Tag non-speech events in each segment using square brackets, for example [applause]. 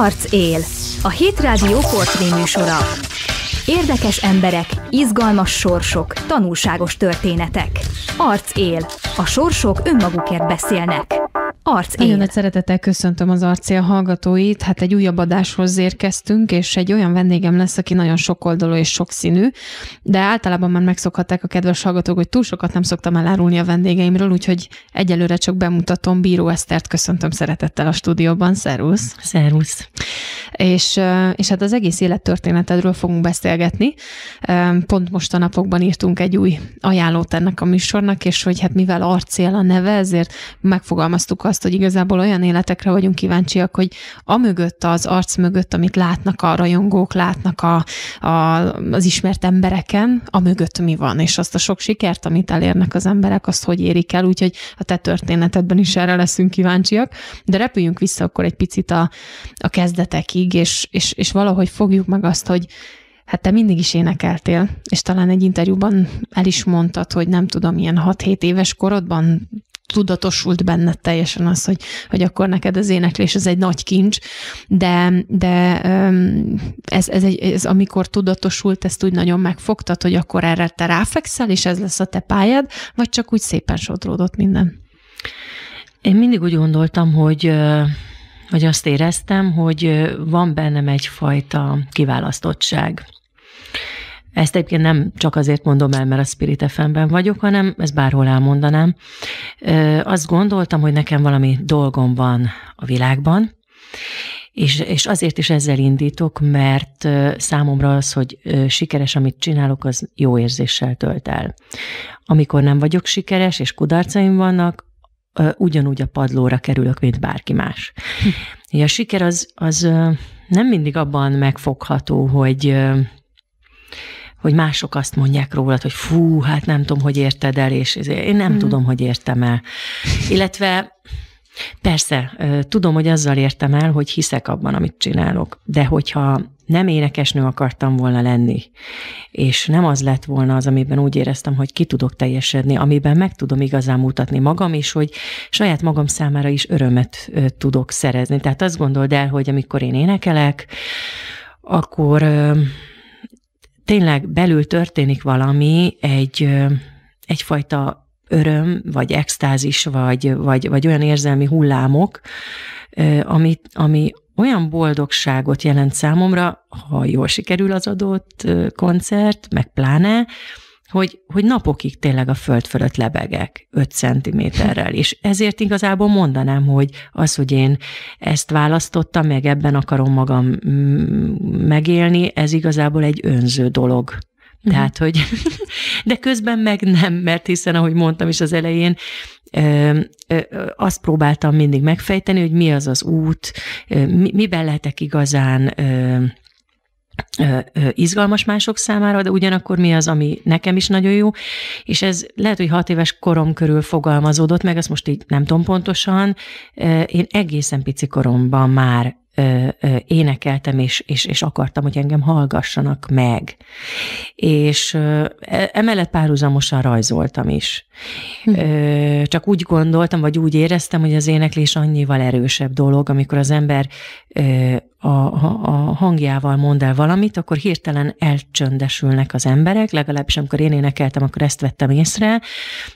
Arc él, a Hétrádió műsora. Érdekes emberek, izgalmas sorsok, tanulságos történetek. Arc él, a sorsok önmagukért beszélnek. Arc Nagyon nagy szeretettel köszöntöm az arcél hallgatóit. Hát egy újabb adáshoz érkeztünk, és egy olyan vendégem lesz, aki nagyon sokoldalú és sokszínű, de általában már megszokhatták a kedves hallgatók, hogy túl sokat nem szoktam elárulni a vendégeimről, úgyhogy egyelőre csak bemutatom. Bíró Esztert köszöntöm szeretettel a stúdióban. Szervusz! Szervusz! És, és hát az egész élettörténetedről fogunk beszélgetni. Pont most a napokban írtunk egy új ajánlót ennek a műsornak, és hogy hát mivel arcél a neve, ezért megfogalmaz fogalmaztuk azt, hogy igazából olyan életekre vagyunk kíváncsiak, hogy a mögött, az arc mögött, amit látnak a rajongók, látnak a, a, az ismert embereken, a mögött mi van, és azt a sok sikert, amit elérnek az emberek, azt hogy érik el, úgyhogy a te történetedben is erre leszünk kíváncsiak, de repüljünk vissza akkor egy picit a, a kezdetekig, és, és, és valahogy fogjuk meg azt, hogy hát te mindig is énekeltél, és talán egy interjúban el is mondtad, hogy nem tudom, ilyen 6-7 éves korodban tudatosult benned teljesen az, hogy, hogy akkor neked az éneklés ez egy nagy kincs, de, de ez, ez, egy, ez amikor tudatosult, ezt úgy nagyon megfogtad, hogy akkor erre te ráfekszel, és ez lesz a te pályád, vagy csak úgy szépen sodródott minden? Én mindig úgy gondoltam, hogy vagy azt éreztem, hogy van bennem egyfajta kiválasztottság. Ezt egyébként nem csak azért mondom el, mert a Spirit fm vagyok, hanem ezt bárhol elmondanám. Azt gondoltam, hogy nekem valami dolgom van a világban, és, és azért is ezzel indítok, mert számomra az, hogy sikeres, amit csinálok, az jó érzéssel tölt el. Amikor nem vagyok sikeres, és kudarcaim vannak, ugyanúgy a padlóra kerülök, mint bárki más. Hm. A siker az, az nem mindig abban megfogható, hogy hogy mások azt mondják róla, hogy fú, hát nem tudom, hogy érted el, és én nem mm. tudom, hogy értem el. Illetve persze, tudom, hogy azzal értem el, hogy hiszek abban, amit csinálok, de hogyha nem énekesnő akartam volna lenni, és nem az lett volna az, amiben úgy éreztem, hogy ki tudok teljesedni, amiben meg tudom igazán mutatni magam, és hogy saját magam számára is örömet tudok szerezni. Tehát azt gondold el, hogy amikor én énekelek, akkor tényleg belül történik valami, egy, egyfajta öröm, vagy extázis, vagy, vagy, vagy olyan érzelmi hullámok, ami, ami olyan boldogságot jelent számomra, ha jól sikerül az adott koncert, meg pláne, hogy, hogy napokig tényleg a föld fölött lebegek 5 centiméterrel, és ezért igazából mondanám, hogy az, hogy én ezt választottam, meg ebben akarom magam mm, megélni, ez igazából egy önző dolog. Mhm. Tehát, hogy [laughs] de közben meg nem, mert hiszen, ahogy mondtam is az elején, ö, ö, azt próbáltam mindig megfejteni, hogy mi az az út, ö, miben lehetek igazán ö, izgalmas mások számára, de ugyanakkor mi az, ami nekem is nagyon jó, és ez lehet, hogy hat éves korom körül fogalmazódott meg, ezt most így nem tudom pontosan, én egészen pici koromban már énekeltem, és, és, és akartam, hogy engem hallgassanak meg. És e, emellett párhuzamosan rajzoltam is. Hm. Csak úgy gondoltam, vagy úgy éreztem, hogy az éneklés annyival erősebb dolog, amikor az ember a, a hangjával mond el valamit, akkor hirtelen elcsöndesülnek az emberek, legalábbis amikor én énekeltem, akkor ezt vettem észre,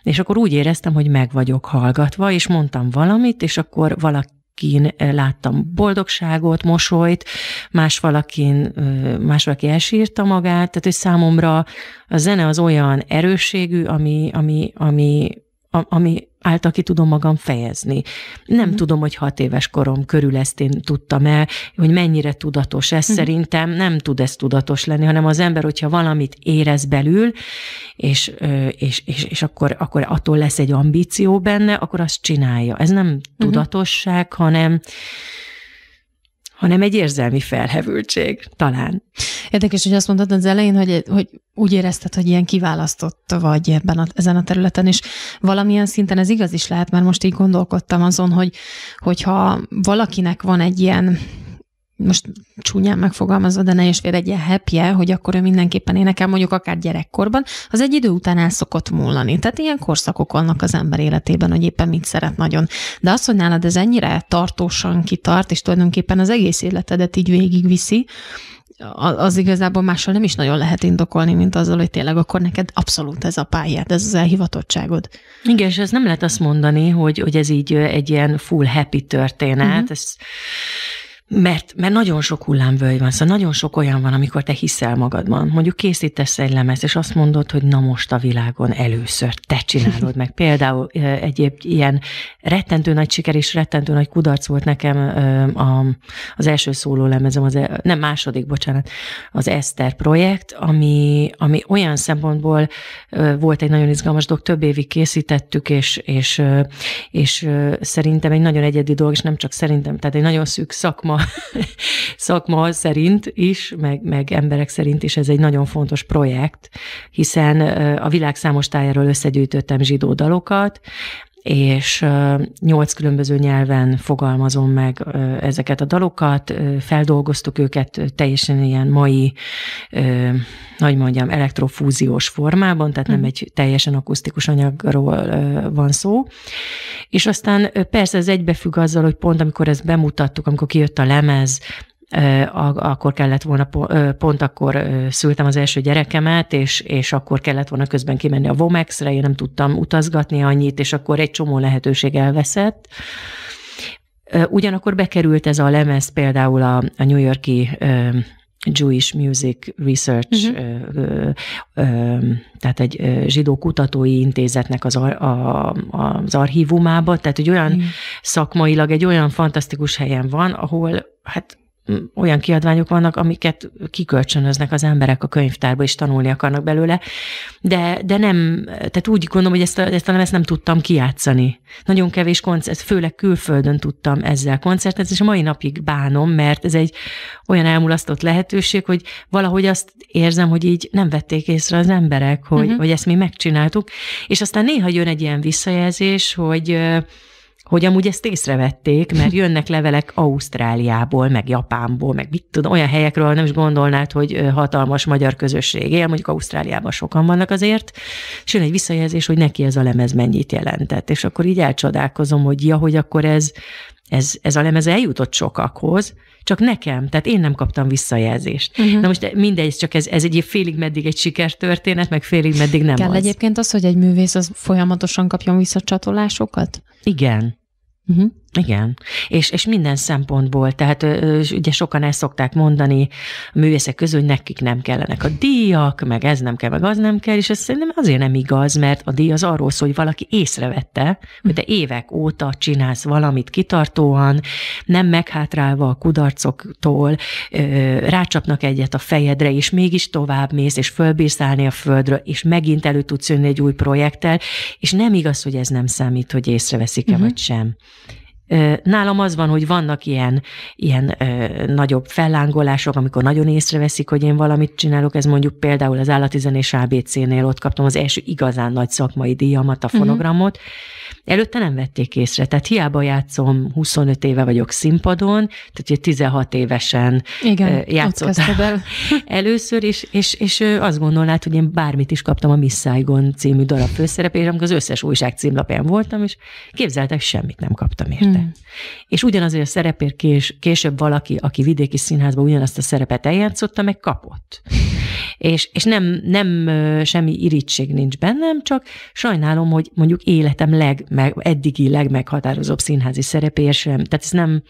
és akkor úgy éreztem, hogy meg vagyok hallgatva, és mondtam valamit, és akkor valaki kin eh, láttam boldogságot, mosolyt, más valakin, más valaki elsírta magát, tehát hogy számomra a zene az olyan erősségű, ami, ami, ami ami által ki tudom magam fejezni. Nem mm. tudom, hogy hat éves korom körül ezt én tudtam el, hogy mennyire tudatos ez. mm. Szerintem nem tud ez tudatos lenni, hanem az ember, hogyha valamit érez belül, és, és, és, és akkor, akkor attól lesz egy ambíció benne, akkor azt csinálja. Ez nem mm. tudatosság, hanem hanem egy érzelmi felhevültség, talán. Érdekes, hogy azt mondtad az elején, hogy, hogy úgy érezted, hogy ilyen kiválasztott vagy ebben a, ezen a területen, és valamilyen szinten ez igaz is lehet, mert most így gondolkodtam azon, hogy hogyha valakinek van egy ilyen most csúnyán megfogalmazva, de ne is fér egy ilyen hepje, hogy akkor ő mindenképpen énekel mondjuk akár gyerekkorban, az egy idő után el szokott múlani. Tehát ilyen korszakok vannak az ember életében, hogy éppen mit szeret nagyon. De az, hogy nálad ez ennyire tartósan kitart, és tulajdonképpen az egész életedet így végigviszi, az igazából mással nem is nagyon lehet indokolni, mint azzal, hogy tényleg akkor neked abszolút ez a pályád, ez az elhivatottságod. Igen, és ez nem lehet azt mondani, hogy, hogy ez így egy ilyen full happy történet, uh-huh. ez mert, mert nagyon sok hullámvölgy van, szóval nagyon sok olyan van, amikor te hiszel magadban. Mondjuk készítesz egy lemez, és azt mondod, hogy na most a világon először te csinálod meg. [laughs] Például egyéb ilyen rettentő nagy siker és rettentő nagy kudarc volt nekem a, az első szóló lemezem, az, e, nem második, bocsánat, az Eszter projekt, ami, ami olyan szempontból volt egy nagyon izgalmas dolog, több évig készítettük, és, és, és szerintem egy nagyon egyedi dolog, és nem csak szerintem, tehát egy nagyon szűk szakma, [laughs] szakma, szerint is, meg, meg emberek szerint is ez egy nagyon fontos projekt, hiszen a világ számos tájáról összegyűjtöttem zsidó dalokat, és nyolc különböző nyelven fogalmazom meg ezeket a dalokat, feldolgoztuk őket teljesen ilyen mai, nagy mondjam, elektrofúziós formában, tehát nem mhm. egy teljesen akusztikus anyagról van szó. És aztán persze ez egybefügg azzal, hogy pont amikor ezt bemutattuk, amikor kijött a lemez, akkor kellett volna, pont akkor szültem az első gyerekemet, és, és akkor kellett volna közben kimenni a VOMEX-re, én nem tudtam utazgatni annyit, és akkor egy csomó lehetőség elveszett. Ugyanakkor bekerült ez a lemez például a, a New Yorki Jewish Music Research, uh-huh. ö, ö, tehát egy zsidó kutatói intézetnek az, ar, a, az archívumába, tehát egy olyan uh-huh. szakmailag egy olyan fantasztikus helyen van, ahol hát Mm. olyan kiadványok vannak, amiket kikölcsönöznek az emberek a könyvtárba, és tanulni akarnak belőle, de, de nem, tehát úgy gondolom, hogy ezt, ezt, nem, ezt nem tudtam kiátszani. Nagyon kevés koncert, főleg külföldön tudtam ezzel koncertet, és a mai napig bánom, mert ez egy olyan elmulasztott lehetőség, hogy valahogy azt érzem, hogy így nem vették észre az emberek, hogy, uh-huh. hogy ezt mi megcsináltuk, és aztán néha jön egy ilyen visszajelzés, hogy hogy amúgy ezt észrevették, mert [laughs] jönnek levelek Ausztráliából, meg Japánból, meg mit tudom, olyan helyekről nem is gondolnád, hogy hatalmas magyar közösség él, mondjuk Ausztráliában sokan vannak azért, és jön egy visszajelzés, hogy neki ez a lemez mennyit jelentett. És akkor így elcsodálkozom, hogy ja, hogy akkor ez ez, ez a lemez eljutott sokakhoz, csak nekem, tehát én nem kaptam visszajelzést. Uh-huh. Na most mindegy, csak ez, ez egy félig meddig egy sikertörténet, meg félig meddig nem Kell az. egyébként az, hogy egy művész az folyamatosan kapjon visszacsatolásokat? Igen. Uh-huh. Igen, és, és minden szempontból, tehát ugye sokan ezt szokták mondani a művészek közül, hogy nekik nem kellenek a díjak, meg ez nem kell, meg az nem kell, és ez szerintem azért nem igaz, mert a díj az arról szól, hogy valaki észrevette, hogy te évek óta csinálsz valamit kitartóan, nem meghátrálva a kudarcoktól, rácsapnak egyet a fejedre, és mégis tovább mész, és fölbírsz állni a földről, és megint elő tudsz jönni egy új projekttel, és nem igaz, hogy ez nem számít, hogy észreveszik-e uh-huh. vagy sem. Nálam az van, hogy vannak ilyen, ilyen ö, nagyobb fellángolások, amikor nagyon észreveszik, hogy én valamit csinálok, ez mondjuk például az állati zenés ABC-nél ott kaptam az első igazán nagy szakmai díjamat, a mhm. fonogramot. Uh-huh. Előtte nem vették észre, tehát hiába játszom, 25 éve vagyok színpadon, tehát 16 évesen Igen, játszottam el. [laughs] először, és, és, és azt gondolnád, hogy én bármit is kaptam a Miss Saigon című darab főszerepére, amikor az összes újság címlapján voltam, és képzeltek, semmit nem kaptam érte. uh szerepe. Mm. És ugyanazért a szerepér kés, később valaki, aki vidéki színházban ugyanazt a szerepet eljátszotta, meg kapott. és, és nem, nem semmi irítség nincs bennem, csak sajnálom, hogy mondjuk életem leg, meg, eddigi legmeghatározóbb színházi szerepér sem. Tehát ez nem,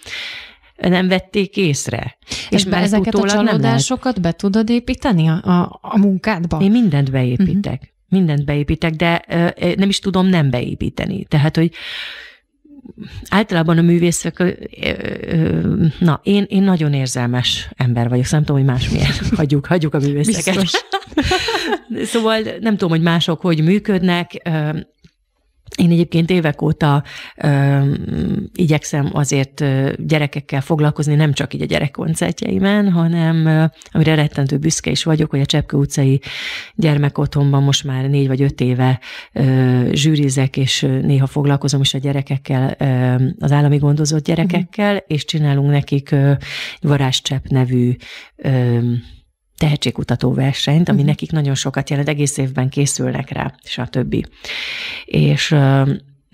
nem vették észre. És, és ezeket a csalódásokat be tudod építeni a, a, a munkádba? Én mindent beépítek. Uh-huh. Mindent beépítek, de ö, nem is tudom nem beépíteni. Tehát, hogy általában a művészek, na, én, én nagyon érzelmes ember vagyok, szóval nem tudom, hogy más miért [laughs] Hagyjuk, hagyjuk a művészeket. Biztos. [laughs] szóval nem tudom, hogy mások hogy működnek. Én egyébként évek óta ö, igyekszem azért gyerekekkel foglalkozni, nem csak így a gyerekkoncertjeimen, hanem ö, amire rettentő büszke is vagyok, hogy a Csepke utcai gyermekotthonban most már négy vagy öt éve ö, zsűrizek, és néha foglalkozom is a gyerekekkel, ö, az állami gondozott gyerekekkel, mm. és csinálunk nekik ö, varázscsepp nevű ö, tehetségkutató versenyt, ami uh-huh. nekik nagyon sokat jelent, egész évben készülnek rá, stb. És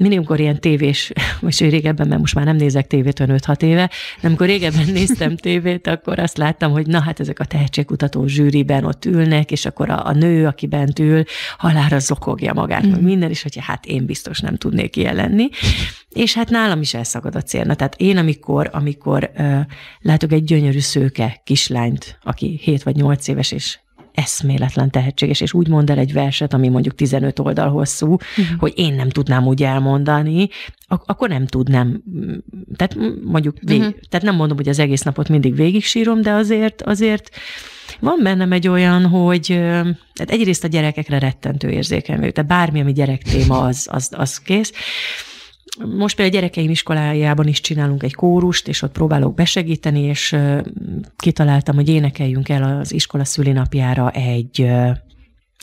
minimkor ilyen tévés, [laughs] most régebben, mert most már nem nézek tévét, olyan 5-6 éve, de amikor régebben [laughs] néztem tévét, akkor azt láttam, hogy na hát ezek a tehetségkutató zsűriben ott ülnek, és akkor a, a nő, aki bent ül, halára zokogja magát, mm. minden, is, hogy hát én biztos nem tudnék ilyen lenni. És hát nálam is elszakad a célna. Tehát én, amikor, amikor uh, látok egy gyönyörű szőke kislányt, aki 7 vagy 8 éves, és eszméletlen tehetséges, és úgy mond el egy verset, ami mondjuk 15 oldal hosszú, uh-huh. hogy én nem tudnám úgy elmondani, ak- akkor nem tudnám. Mm, tehát mondjuk, vég- uh-huh. tehát nem mondom, hogy az egész napot mindig végig sírom, de azért, azért van bennem egy olyan, hogy hát egyrészt a gyerekekre rettentő érzékeny tehát bármi, ami gyerek téma, az, az, az kész most például a gyerekeim iskolájában is csinálunk egy kórust, és ott próbálok besegíteni, és kitaláltam, hogy énekeljünk el az iskola szülinapjára egy,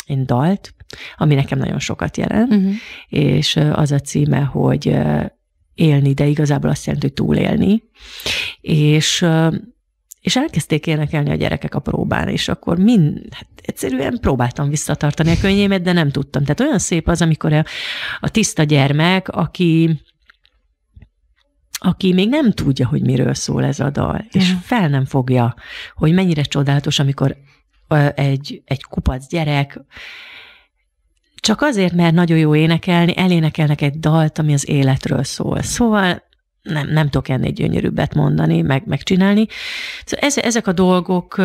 egy dalt, ami nekem nagyon sokat jelent, uh-huh. és az a címe, hogy élni, de igazából azt jelenti, hogy túlélni. És és elkezdték énekelni a gyerekek a próbán, és akkor mind, hát egyszerűen próbáltam visszatartani a könnyémet, de nem tudtam. Tehát olyan szép az, amikor a, a tiszta gyermek, aki aki még nem tudja, hogy miről szól ez a dal, ja. és fel nem fogja, hogy mennyire csodálatos, amikor egy, egy kupac gyerek csak azért, mert nagyon jó énekelni, elénekelnek egy dalt, ami az életről szól. Szóval nem, nem tudok ennél gyönyörűbbet mondani, meg, megcsinálni. Szóval ez, ezek a dolgok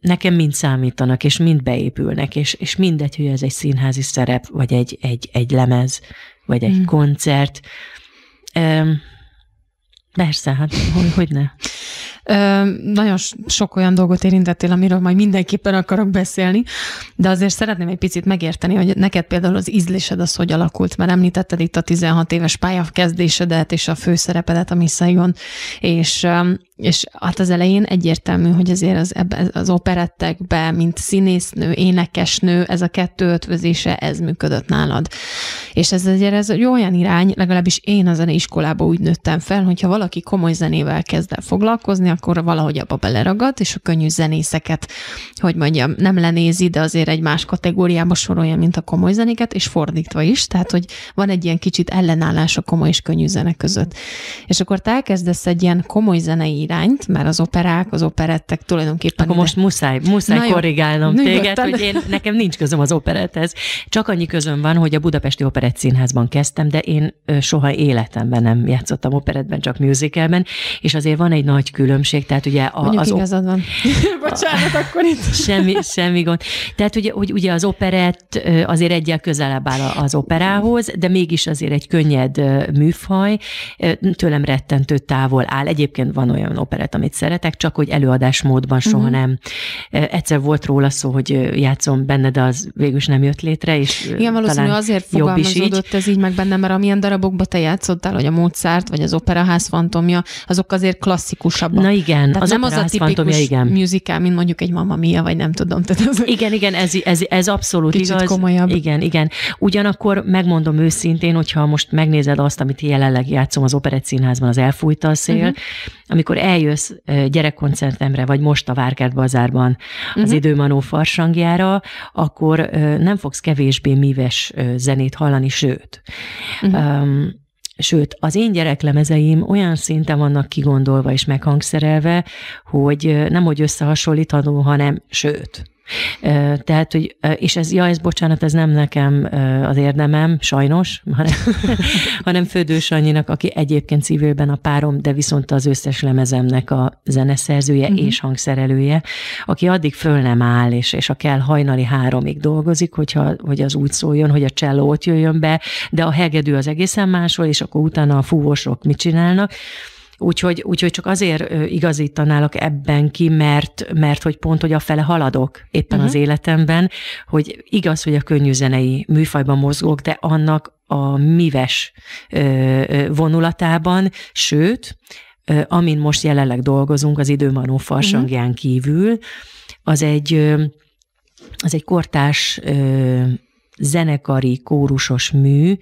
nekem mind számítanak, és mind beépülnek, és, és mindegy, hogy ez egy színházi szerep, vagy egy, egy, egy lemez, vagy egy hmm. koncert. Um, persze, hát hogy, hogy ne. Nagyon sok olyan dolgot érintettél, amiről majd mindenképpen akarok beszélni, de azért szeretném egy picit megérteni, hogy neked például az ízlésed az hogy alakult, mert említetted itt a 16 éves pályakezdésedet és a főszerepedet a Missaigon, és, és hát az elején egyértelmű, hogy azért az, az operettekbe, mint színésznő, énekesnő, ez a kettő ötvözése, ez működött nálad. És ez azért ez egy olyan irány, legalábbis én a zeneiskolában úgy nőttem fel, hogyha valaki komoly zenével kezd el foglalkozni, akkor valahogy abba beleragadt, és a könnyű zenészeket, hogy mondjam, nem lenézi, de azért egy más kategóriába sorolja, mint a komoly zenéket, és fordítva is, tehát hogy van egy ilyen kicsit ellenállás a komoly és könnyű zene között. És akkor te elkezdesz egy ilyen komoly zenei irányt, mert az operák, az operettek tulajdonképpen... Akkor ide... most muszáj, muszáj Na korrigálnom jó, téged, nyugodtan. hogy én, nekem nincs közöm az operethez. Csak annyi közöm van, hogy a Budapesti Operett Színházban kezdtem, de én soha életemben nem játszottam operetben, csak musicalben, és azért van egy nagy különbség, különbség, tehát ugye a, Mondjuk az... igazad van. [laughs] Bocsánat, akkor itt. semmi, semmi gond. Tehát ugye, hogy ugye az operett azért egyel közelebb áll az operához, de mégis azért egy könnyed műfaj, tőlem rettentő távol áll. Egyébként van olyan operett, amit szeretek, csak hogy előadásmódban soha uh-huh. nem. Egyszer volt róla szó, hogy játszom benne, de az végül is nem jött létre, és Igen, valószínű azért fogalmazódott így. ez így meg bennem, mert amilyen darabokba te játszottál, hogy a Mozart, vagy az Operaház fantomja, azok azért klasszikusabbak Na igen. Tehát az nem az a tipikus igen. musical, mint mondjuk egy Mamma Mia, vagy nem tudom. Tehát az igen, igen, ez, ez, ez abszolút Kicsit igaz. komolyabb. Igen, igen. Ugyanakkor megmondom őszintén, hogyha most megnézed azt, amit jelenleg játszom az Operett Színházban, az Elfújta a szél, uh-huh. amikor eljössz gyerekkoncertemre, vagy most a Várkert Bazárban az uh-huh. időmanó farsangjára, akkor nem fogsz kevésbé mives zenét hallani, sőt. Uh-huh. Um, Sőt, az én gyereklemezeim olyan szinten vannak kigondolva és meghangszerelve, hogy nem hogy összehasonlítható, hanem sőt, tehát, hogy, és ez, ja, ez bocsánat, ez nem nekem az érdemem, sajnos, hanem, [laughs] hanem Födős Annyinak, aki egyébként civilben a párom, de viszont az összes lemezemnek a zeneszerzője uh-huh. és hangszerelője, aki addig föl nem áll, és, és a kell hajnali háromig dolgozik, hogyha, hogy az úgy szóljon, hogy a cselló ott jöjjön be, de a hegedű az egészen máshol, és akkor utána a fúvosok mit csinálnak, Úgyhogy, úgyhogy csak azért igazítanálok ebben ki, mert, mert hogy pont, hogy a fele haladok éppen uh-huh. az mhm. életemben, hogy igaz, hogy a könnyű zenei műfajban mozgok, de annak a mives vonulatában, sőt, amin most jelenleg dolgozunk, az időmanó farsangján uh-huh. kívül, az egy, az egy kortás zenekari kórusos mű,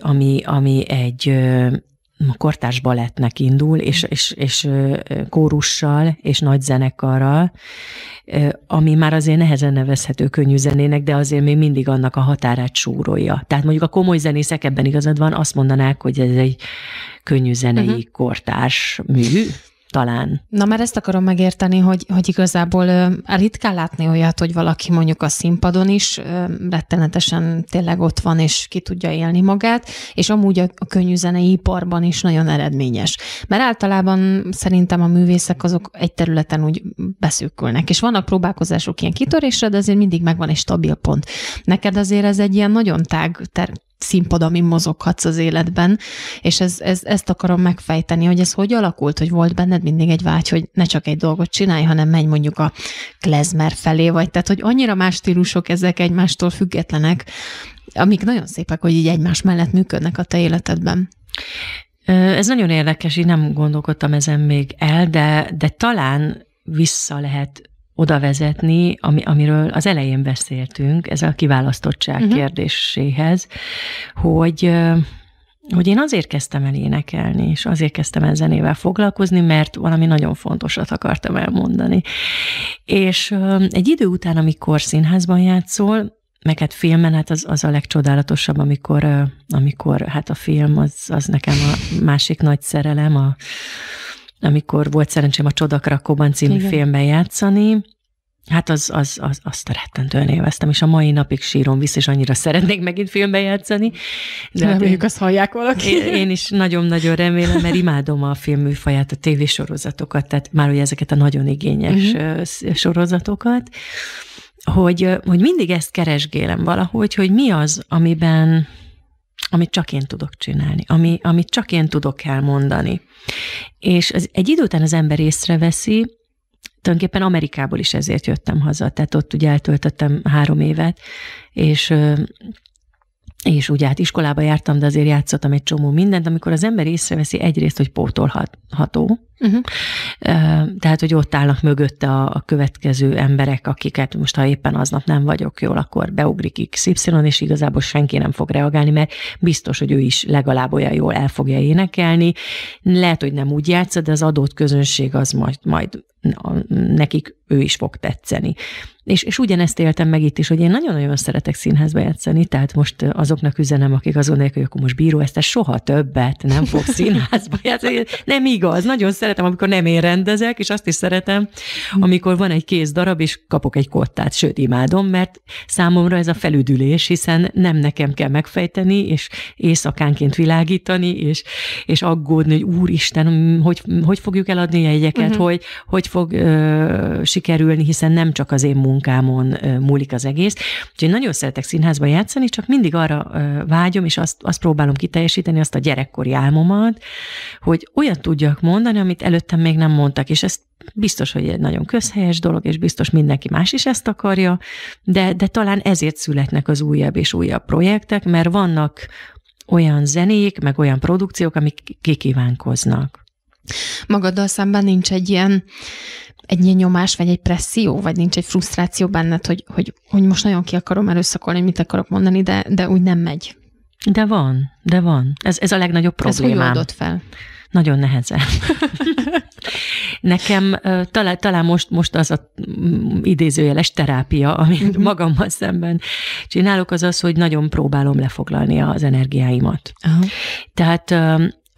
ami, ami egy a kortárs balettnek indul, és, és, és kórussal, és nagy zenekarral, ami már azért nehezen nevezhető könnyű zenének, de azért még mindig annak a határát súrolja. Tehát mondjuk a komoly zenészek ebben igazad van, azt mondanák, hogy ez egy könnyű zenei uh-huh. kortárs mű, talán. Na, mert ezt akarom megérteni, hogy, hogy igazából ritkán látni olyat, hogy valaki mondjuk a színpadon is rettenetesen tényleg ott van, és ki tudja élni magát, és amúgy a, a könnyűzenei iparban is nagyon eredményes. Mert általában szerintem a művészek azok egy területen úgy beszűkülnek, és vannak próbálkozások ilyen kitörésre, de azért mindig megvan egy stabil pont. Neked azért ez egy ilyen nagyon tág ter- színpad, amin mozoghatsz az életben, és ez, ez, ezt akarom megfejteni, hogy ez hogy alakult, hogy volt benned mindig egy vágy, hogy ne csak egy dolgot csinálj, hanem menj mondjuk a klezmer felé, vagy tehát, hogy annyira más stílusok ezek egymástól függetlenek, amik nagyon szépek, hogy így egymás mellett működnek a te életedben. Ez nagyon érdekes, én nem gondolkodtam ezen még el, de, de talán vissza lehet oda vezetni, ami, amiről az elején beszéltünk, ez a kiválasztottság uh-huh. kérdéséhez, hogy hogy én azért kezdtem el énekelni, és azért kezdtem el zenével foglalkozni, mert valami nagyon fontosat akartam elmondani. És egy idő után, amikor színházban játszol, meg hát filmen, hát az, az a legcsodálatosabb, amikor, amikor hát a film, az, az nekem a másik nagy szerelem, a, amikor volt szerencsém a Csodakrakóban című Igen. filmben játszani, Hát az, az, az, azt rettentően élveztem, és a mai napig sírom vissza, és annyira szeretnék megint filmbe játszani. De Reméljük, hát azt hallják valaki. Én, én is nagyon-nagyon remélem, mert imádom a filmműfaját, a tévésorozatokat, tehát már ugye ezeket a nagyon igényes uh-huh. sorozatokat, hogy, hogy mindig ezt keresgélem valahogy, hogy mi az, amiben amit csak én tudok csinálni, ami, amit csak én tudok elmondani. És az, egy idő után az ember észreveszi, tulajdonképpen Amerikából is ezért jöttem haza, tehát ott ugye eltöltöttem három évet, és és ugye hát iskolába jártam, de azért játszottam egy csomó mindent, amikor az ember észreveszi egyrészt, hogy pótolható, Uh-huh. Tehát, hogy ott állnak mögötte a, a következő emberek, akiket most, ha éppen aznap nem vagyok jól, akkor beugrik XY, és igazából senki nem fog reagálni, mert biztos, hogy ő is legalább olyan jól el fogja énekelni. Lehet, hogy nem úgy játsza, de az adott közönség az majd, majd nekik ő is fog tetszeni. És, és ugyanezt éltem meg itt is, hogy én nagyon-nagyon szeretek színházba játszani, tehát most azoknak üzenem, akik azon nélkül, hogy akkor most bíró, ezt soha többet nem fog színházba játszani. Nem igaz, nagyon szeretem, amikor nem én rendezek, és azt is szeretem, amikor van egy kész darab, és kapok egy kottát, sőt, imádom, mert számomra ez a felüdülés, hiszen nem nekem kell megfejteni, és éjszakánként világítani, és, és aggódni, hogy úristen, hogy, hogy fogjuk eladni a jegyeket, uh-huh. hogy, hogy fog ö, sikerülni, hiszen nem csak az én munkámon ö, múlik az egész. Úgyhogy nagyon szeretek színházba játszani, csak mindig arra ö, vágyom, és azt, azt próbálom kiteljesíteni, azt a gyerekkori álmomat, hogy olyat tudjak mondani, ami amit előttem még nem mondtak, és ez biztos, hogy egy nagyon közhelyes dolog, és biztos mindenki más is ezt akarja, de, de talán ezért születnek az újabb és újabb projektek, mert vannak olyan zenék, meg olyan produkciók, amik kikívánkoznak. Magaddal szemben nincs egy ilyen egy ilyen nyomás, vagy egy presszió, vagy nincs egy frusztráció benned, hogy, hogy, hogy most nagyon ki akarom erőszakolni, mit akarok mondani, de, de úgy nem megy. De van, de van. Ez, ez a legnagyobb problémám. Ez hogy fel? Nagyon nehezen. [laughs] Nekem talán, talán most, most az a mm, idézőjeles terápia, amit mhm. magammal szemben csinálok, az az, hogy nagyon próbálom lefoglalni az energiáimat. Aha. Tehát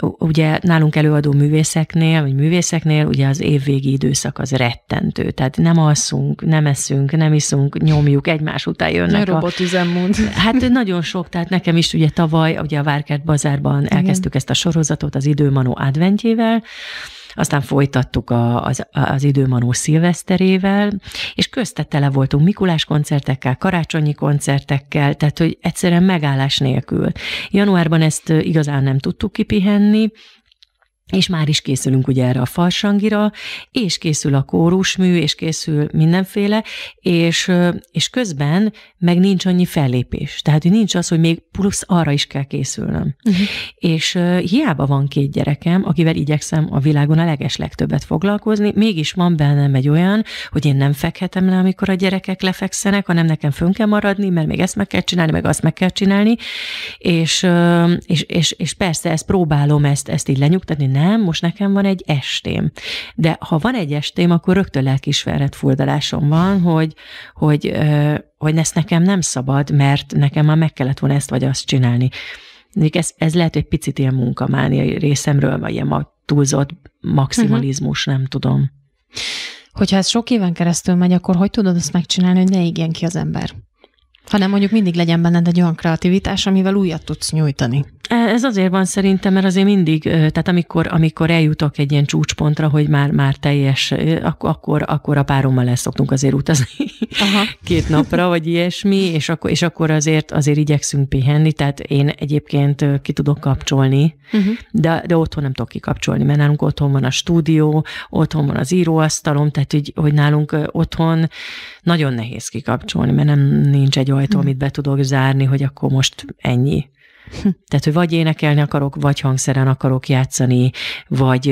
ugye nálunk előadó művészeknél, vagy művészeknél ugye az évvégi időszak az rettentő, tehát nem alszunk, nem eszünk, nem iszunk, nyomjuk, egymás után jönnek. A robotüzemmód. Hát nagyon sok, tehát nekem is ugye tavaly, ugye a Várkert Bazárban elkezdtük Igen. ezt a sorozatot az Időmanó adventjével, aztán folytattuk a, az, az időmanó szilveszterével, és köztetele voltunk Mikulás koncertekkel, karácsonyi koncertekkel, tehát hogy egyszerűen megállás nélkül. Januárban ezt igazán nem tudtuk kipihenni, és már is készülünk ugye erre a farsangira, és készül a kórusmű, és készül mindenféle, és, és közben meg nincs annyi fellépés. Tehát, hogy nincs az, hogy még plusz arra is kell készülnöm. Uh-huh. És uh, hiába van két gyerekem, akivel igyekszem a világon a leges legtöbbet foglalkozni, mégis van bennem egy olyan, hogy én nem fekhetem le, amikor a gyerekek lefekszenek, hanem nekem fönn kell maradni, mert még ezt meg kell csinálni, meg azt meg kell csinálni, és, uh, és, és, és persze ezt próbálom ezt, ezt így lenyugtatni, nem, most nekem van egy estém. De ha van egy estém, akkor rögtön lelkismeret furdalásom van, hogy, hogy, hogy ezt nekem nem szabad, mert nekem már meg kellett volna ezt vagy azt csinálni. Ez, ez lehet egy picit ilyen munkamánia részemről, vagy ilyen túlzott maximalizmus, uh-huh. nem tudom. Hogyha ez sok éven keresztül megy, akkor hogy tudod azt megcsinálni, hogy ne igen ki az ember? Hanem mondjuk mindig legyen benned egy olyan kreativitás, amivel újat tudsz nyújtani. E, ez azért van szerintem, mert azért mindig, tehát amikor, amikor eljutok egy ilyen csúcspontra, hogy már, már teljes, akkor, akkor a párommal leszoktunk azért utazni Aha. [laughs] két napra, vagy ilyesmi, és akkor, és akkor azért, azért igyekszünk pihenni, tehát én egyébként ki tudok kapcsolni, uh-huh. de, de otthon nem tudok kikapcsolni, mert nálunk otthon van a stúdió, otthon van az íróasztalom, tehát így, hogy nálunk otthon nagyon nehéz kikapcsolni, mert nem nincs egy ajtó, uh-huh. amit be tudok zárni, hogy akkor most ennyi. Tehát, hogy vagy énekelni akarok, vagy hangszeren akarok játszani, vagy,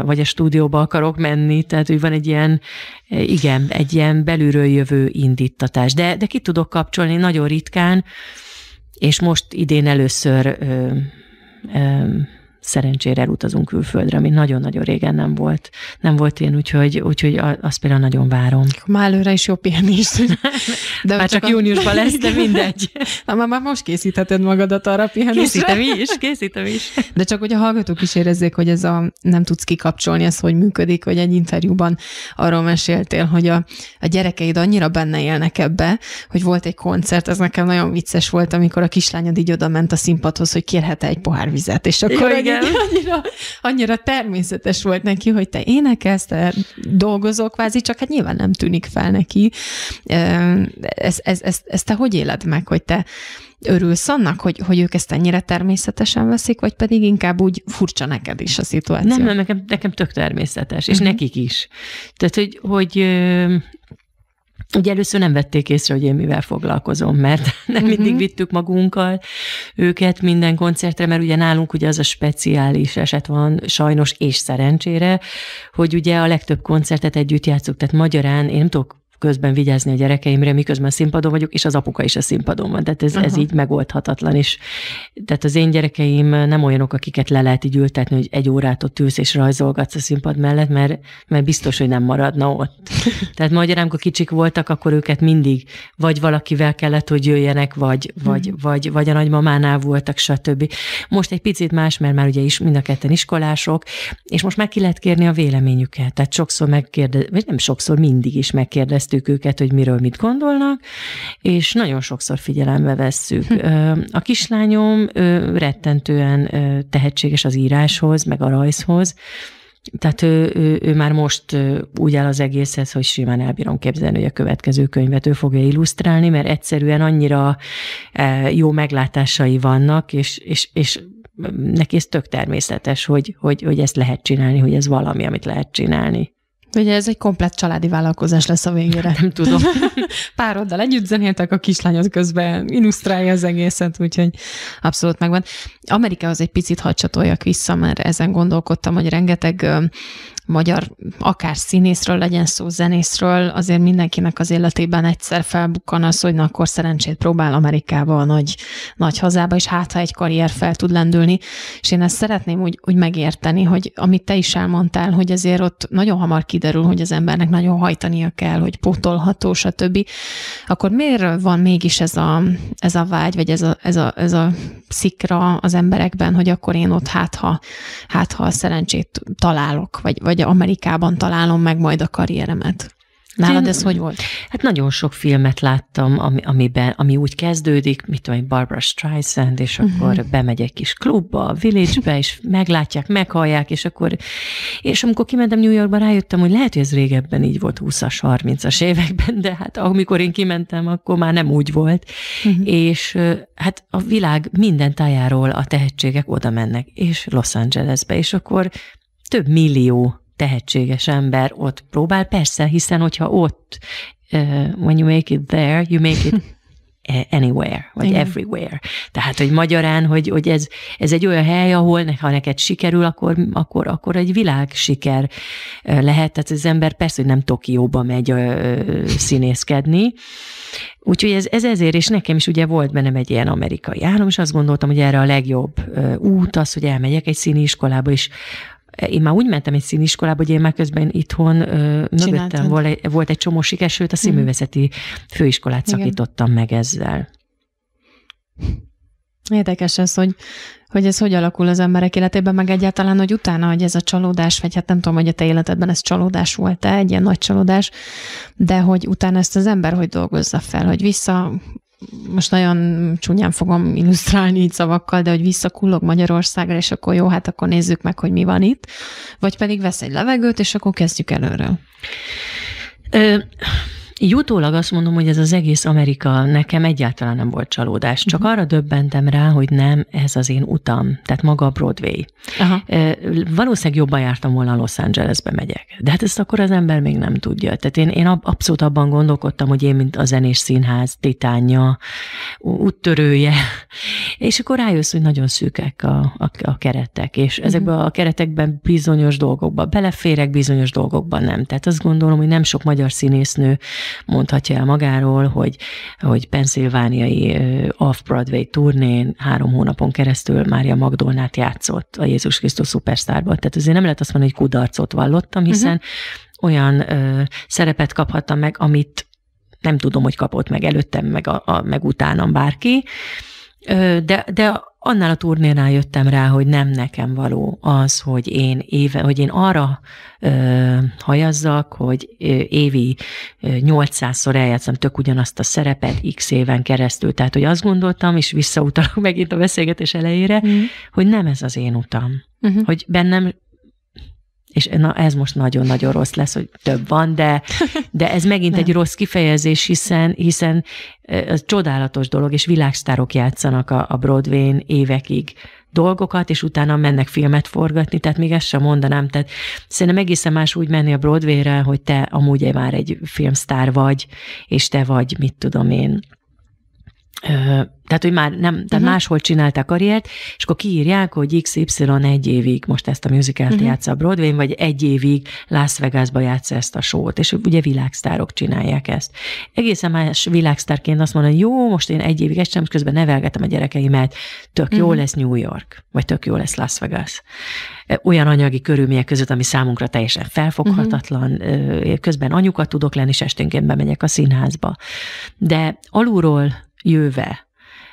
vagy a stúdióba akarok menni, tehát hogy van egy ilyen, igen, egy ilyen belülről jövő indítatás. De, de ki tudok kapcsolni nagyon ritkán, és most idén először szerencsére elutazunk külföldre, ami nagyon-nagyon régen nem volt. Nem volt ilyen, úgyhogy, úgyhogy azt például nagyon várom. Már előre is jó pihenést. [laughs] De már csak, a... júniusban lesz, de mindegy. Na, már, már most készítheted magadat arra a pihenésre. Készítem is, készítem is. De csak hogy a hallgatók is érezzék, hogy ez a nem tudsz kikapcsolni, ez hogy működik, hogy egy interjúban arról meséltél, hogy a, a gyerekeid annyira benne élnek ebbe, hogy volt egy koncert, ez nekem nagyon vicces volt, amikor a kislányod így oda ment a színpadhoz, hogy kérhet egy pohár vizet, és akkor ja, igen, igen. annyira, annyira természetes volt neki, hogy te énekelsz, te dolgozol kvázi, csak hát nyilván nem tűnik fel neki. Ezt ez, ez, ez te hogy éled meg, hogy te örülsz annak, hogy, hogy ők ezt ennyire természetesen veszik, vagy pedig inkább úgy furcsa neked is a szituáció? Nem, nem, nekem, nekem tök természetes, és uh-huh. nekik is. Tehát, hogy, hogy Ugye először nem vették észre, hogy én mivel foglalkozom, mert [laughs] nem uh-huh. mindig vittük magunkkal őket minden koncertre, mert ugye nálunk ugye az a speciális eset van, sajnos és szerencsére, hogy ugye a legtöbb koncertet együtt játszunk, tehát magyarán én nem tudok közben vigyázni a gyerekeimre, miközben színpadon vagyok, és az apuka is a színpadon van. Tehát ez, uh-huh. ez így megoldhatatlan. És, tehát az én gyerekeim nem olyanok, akiket le lehet így ültetni, hogy egy órát ott ülsz és rajzolgatsz a színpad mellett, mert, mert biztos, hogy nem maradna ott. [laughs] tehát magyarán, amikor kicsik voltak, akkor őket mindig vagy valakivel kellett, hogy jöjjenek, vagy, uh-huh. vagy, vagy, vagy a nagymamánál voltak, stb. Most egy picit más, mert már ugye is mind a ketten iskolások, és most meg ki lehet kérni a véleményüket. Tehát sokszor megkérdez, vagy nem sokszor, mindig is megkérdez kérdeztük őket, hogy miről mit gondolnak, és nagyon sokszor figyelembe vesszük. Hm. A kislányom rettentően tehetséges az íráshoz, meg a rajzhoz, tehát ő, ő, ő már most úgy áll az egészhez, hogy simán elbírom képzelni, hogy a következő könyvet ő fogja illusztrálni, mert egyszerűen annyira jó meglátásai vannak, és, és, és neki ez tök természetes, hogy, hogy, hogy ezt lehet csinálni, hogy ez valami, amit lehet csinálni. Ugye ez egy komplett családi vállalkozás lesz a végére. Nem tudom. [laughs] Pároddal együtt zenéltek, a kislányod közben illusztrálja az egészet, úgyhogy abszolút megvan. Amerika az egy picit hagycsatoljak vissza, mert ezen gondolkodtam, hogy rengeteg magyar, akár színészről legyen szó, zenészről, azért mindenkinek az életében egyszer felbukkan az, hogy na akkor szerencsét próbál Amerikába, a nagy, nagy hazába, és hát ha egy karrier fel tud lendülni. És én ezt szeretném úgy, úgy megérteni, hogy amit te is elmondtál, hogy azért ott nagyon hamar ki kiderül, hogy az embernek nagyon hajtania kell, hogy pótolható, stb., akkor miért van mégis ez a, ez a vágy, vagy ez a, ez, a, ez a szikra az emberekben, hogy akkor én ott hát ha, hát ha a szerencsét találok, vagy, vagy Amerikában találom meg majd a karrieremet? Nálad ez hogy volt? Hát nagyon sok filmet láttam, ami, amiben, ami úgy kezdődik, mit tudom, Barbara Streisand, és mhm. akkor uh-huh. bemegy egy kis klubba, a village-be, és meglátják, meghallják, és akkor, és amikor kimentem New Yorkba, rájöttem, hogy lehet, hogy ez régebben így volt, 20-as, 30-as években, de hát amikor én kimentem, akkor már nem úgy volt, uh-huh. és hát a világ minden tájáról a tehetségek oda mennek, és Los Angelesbe, és akkor több millió tehetséges ember ott próbál, persze, hiszen hogyha ott, uh, when you make it there, you make it [laughs] anywhere, vagy Igen. everywhere. Tehát, hogy magyarán, hogy, hogy ez, ez egy olyan hely, ahol ha neked sikerül, akkor, akkor, akkor egy világ siker lehet. Tehát az ember persze, hogy nem Tokióba megy ö, színészkedni. Úgyhogy ez, ez ezért, és nekem is ugye volt bennem egy ilyen amerikai álom, és azt gondoltam, hogy erre a legjobb út az, hogy elmegyek egy színiskolába és én már úgy mentem egy színiskolába, hogy én már közben itthon mögöttem volt, volt egy csomó siker, sőt a színművészeti hmm. főiskolát Igen. szakítottam meg ezzel. Érdekes ez, hogy, hogy ez hogy alakul az emberek életében, meg egyáltalán, hogy utána, hogy ez a csalódás, vagy hát nem tudom, hogy a te életedben ez csalódás volt-e, egy ilyen nagy csalódás, de hogy utána ezt az ember hogy dolgozza fel, hogy vissza most nagyon csúnyán fogom illusztrálni így szavakkal, de hogy visszakullog Magyarországra, és akkor jó, hát akkor nézzük meg, hogy mi van itt, vagy pedig vesz egy levegőt, és akkor kezdjük előről. Ö- Jutólag utólag azt mondom, hogy ez az egész Amerika nekem egyáltalán nem volt csalódás. Csak uh-huh. arra döbbentem rá, hogy nem ez az én utam, tehát maga a Broadway. Aha. Valószínűleg jobban jártam volna a Los Angelesbe megyek. De hát ezt akkor az ember még nem tudja. Tehát én, én abszolút abban gondolkodtam, hogy én, mint a zenés színház titánja, úttörője, [laughs] és akkor rájössz, hogy nagyon szűkek a, a, a keretek, és mhm. ezekben uh-huh. a keretekben bizonyos dolgokban beleférek, bizonyos dolgokban nem. Tehát azt gondolom, hogy nem sok magyar színésznő mondhatja el magáról, hogy, hogy penszilvániai off-Broadway turnén három hónapon keresztül Mária Magdolnát játszott a Jézus Krisztus szupersztárban. Tehát azért nem lehet azt mondani, hogy kudarcot vallottam, mhm. hiszen uh-huh. olyan ö, szerepet kaphattam meg, amit nem tudom, hogy kapott meg előttem, meg, a, a, meg utánam bárki, de, de annál a turnénál jöttem rá, hogy nem nekem való az, hogy én, éve, hogy én arra ö, hajazzak, hogy ö, évi 800-szor eljátszom tök ugyanazt a szerepet x éven keresztül. Tehát, hogy azt gondoltam, és visszautalok [laughs] megint a beszélgetés elejére, mm. hogy nem ez az én utam. Uh-huh. Hogy bennem és na, ez most nagyon-nagyon rossz lesz, hogy több van, de, de ez megint egy rossz kifejezés, hiszen, hiszen ez csodálatos dolog, és világsztárok játszanak a, a Broadway-n évekig dolgokat, és utána mennek filmet forgatni, tehát még ezt sem mondanám. Tehát szerintem egészen más úgy menni a Broadway-re, hogy te amúgy már egy filmsztár vagy, és te vagy, mit tudom én, tehát, hogy már nem, tehát uh-huh. máshol csinálta karriert, és akkor kiírják, hogy XY egy évig most ezt a musicalt uh-huh. játsza a broadway vagy egy évig Las Vegasba játsza ezt a sót, és ugye világsztárok csinálják ezt. Egészen más világsztárként azt mondom, hogy jó, most én egy évig ezt sem, és közben nevelgetem a gyerekeimet, tök uh-huh. jó mhm. lesz New York, vagy tök jó lesz Las Vegas. Olyan anyagi körülmények között, ami számunkra teljesen felfoghatatlan, uh-huh. közben anyukat tudok lenni, és esténként bemegyek a színházba. De alulról jöve.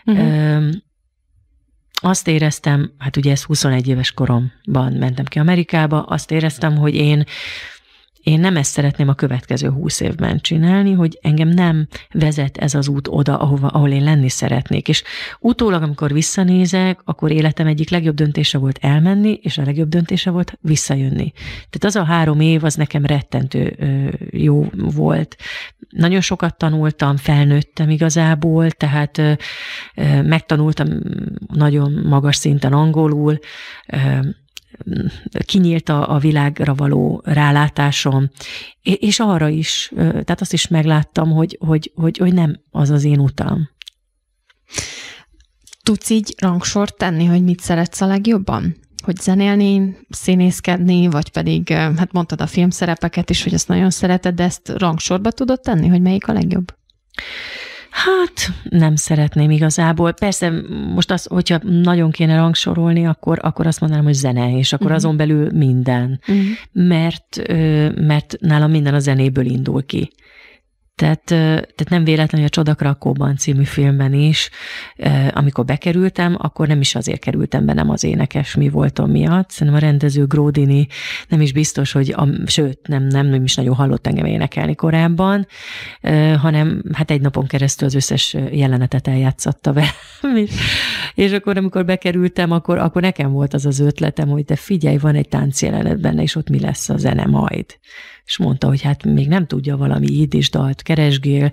Uh-huh. Mhm. Azt éreztem, hát ugye ez 21 éves koromban mentem ki Amerikába, azt éreztem, hogy én én nem ezt szeretném a következő húsz évben csinálni, hogy engem nem vezet ez az út oda, ahova, ahol én lenni szeretnék. És utólag, amikor visszanézek, akkor életem egyik legjobb döntése volt elmenni, és a legjobb döntése volt visszajönni. Tehát az a három év, az nekem rettentő jó volt. Nagyon sokat tanultam, felnőttem igazából, tehát megtanultam nagyon magas szinten angolul, kinyílt a, a világra való rálátásom, és arra is, tehát azt is megláttam, hogy, hogy, hogy, hogy nem az az én utam. Tudsz így rangsort tenni, hogy mit szeretsz a legjobban? Hogy zenélni, színészkedni, vagy pedig, hát mondtad a filmszerepeket is, hogy ezt nagyon szereted, de ezt rangsorba tudod tenni, hogy melyik a legjobb? Hát nem szeretném igazából. Persze most az, hogyha nagyon kéne rangsorolni, akkor, akkor azt mondanám, hogy zene, és akkor uh-huh. azon belül minden. Uh-huh. Mert, mert nálam minden a zenéből indul ki. Tehát, tehát nem véletlen, hogy a Csodakrakóban című filmben is, amikor bekerültem, akkor nem is azért kerültem be, nem az énekes mi voltam miatt. Szerintem a rendező Gródini nem is biztos, hogy, a, sőt, nem, nem, nem is nagyon hallott engem énekelni korábban, hanem hát egy napon keresztül az összes jelenetet eljátszatta velem. És, és akkor, amikor bekerültem, akkor, akkor nekem volt az az ötletem, hogy de figyelj, van egy jelenet benne, és ott mi lesz a zene majd és mondta, hogy hát még nem tudja valami is dalt, keresgél,